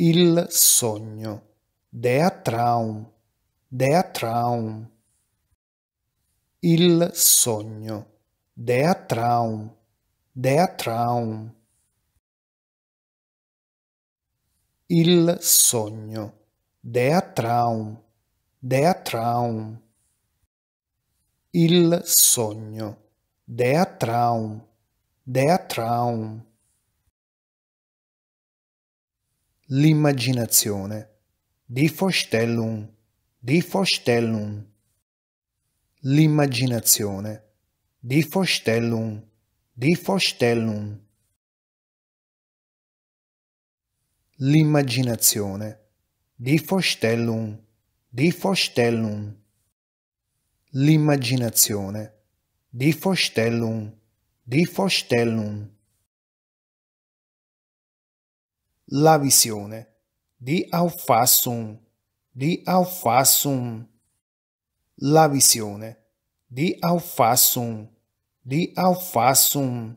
Il sogno. Der Traum. Der Traum. Il sogno. Der Traum. Der Traum. Il sogno. Der Traum. Der Traum. Il sogno. Der Traum. Der Traum. L'immaginazione. Di Vorstellung. di Vorstellung. L'immaginazione. Di Vorstellung. di Vorstellung. L'immaginazione. Di Vorstellung. di Vorstellung. L'immaginazione. Di Vorstellung. di Vorstellung. La visione di Alfasun, di Alfasun. La visione di Alfasun, di Alfasun.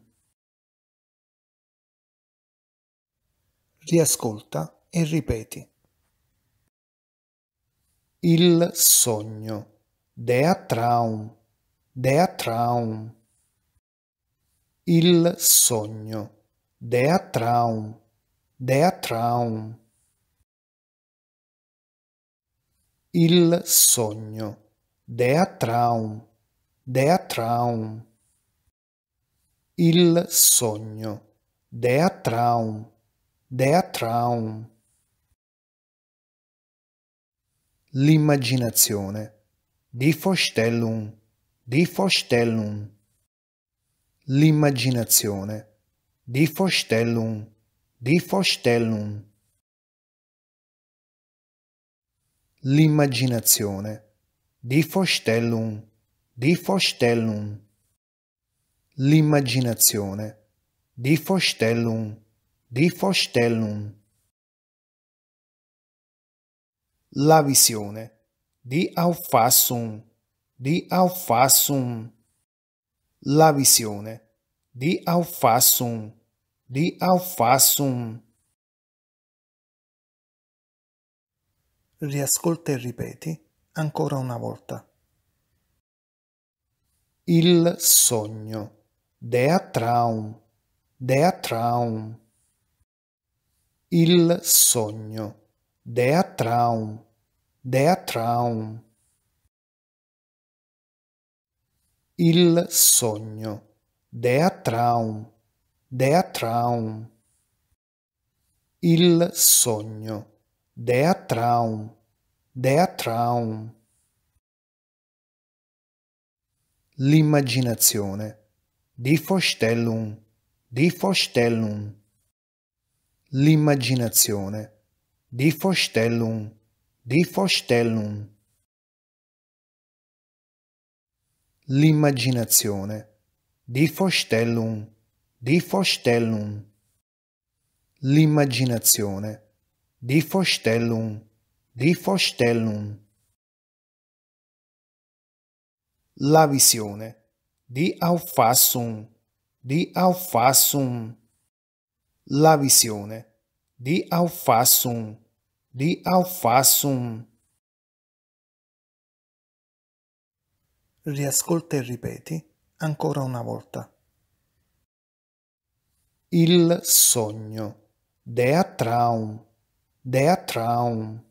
Riascolta e ripeti. Il sogno. Dea traum. Dea traum. Il sogno. Dea traum der Traum. Il sogno, der Traum, der Traum. Il sogno, der Traum, der Traum. L'immaginazione, Di Vorstellung, Di Vorstellung. L'immaginazione, Di Vorstellung. Die Vorstellung. L'immaginazione. di Vorstellung. di Vorstellung. L'immaginazione. di Vorstellung. di Vorstellung. La visione. di Auffassung. di Auffassung. La visione. di Auffassung di Auffassung. Riascolta e ripeti ancora una volta. Il sogno. Dea Traum. Dea Traum. Il sogno. Dea Traum. Dea Traum. Il sogno. Dea Traum. Deatraum. Il sogno. Deatraum. Deatraum. L'immaginazione. Di Vorstellung. Di Vorstellung. L'immaginazione. Di Vorstellung. Di Vorstellung. L'immaginazione. Di Vorstellung. Die Vorstellung. L'immaginazione. di Vorstellung. di Vorstellung. La visione. di Auffassung. di Auffassung. La visione. di Auffassung. di Auffassung. Riascolta e ripeti ancora una volta. Il sogno. Dea Traum. Dea Traum.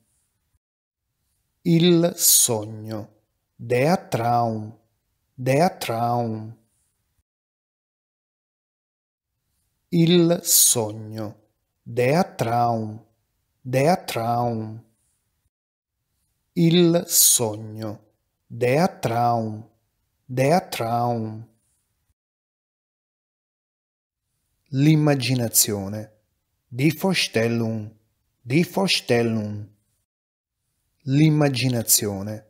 Il sogno. Dea Traum. Dea Traum. Il sogno. Dea Traum. Dea Traum. Il sogno. Dea Traum. Dea Traum. L'immaginazione. Di Vorstellung. di Vorstellung. L'immaginazione.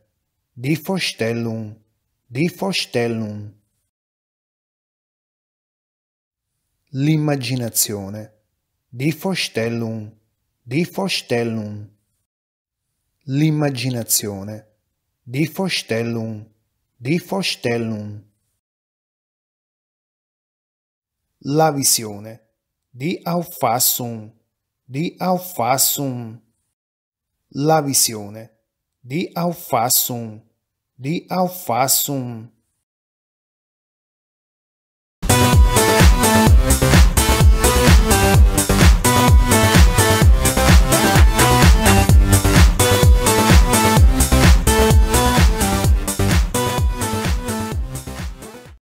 Di Vorstellung. di Vorstellung. L'immaginazione. Di Vorstellung. di Vorstellung. L'immaginazione. Di Vorstellung. di Vorstellung. La visione di Alfasun um. di Alfasun um. La visione di Alfasun um. di Alfasun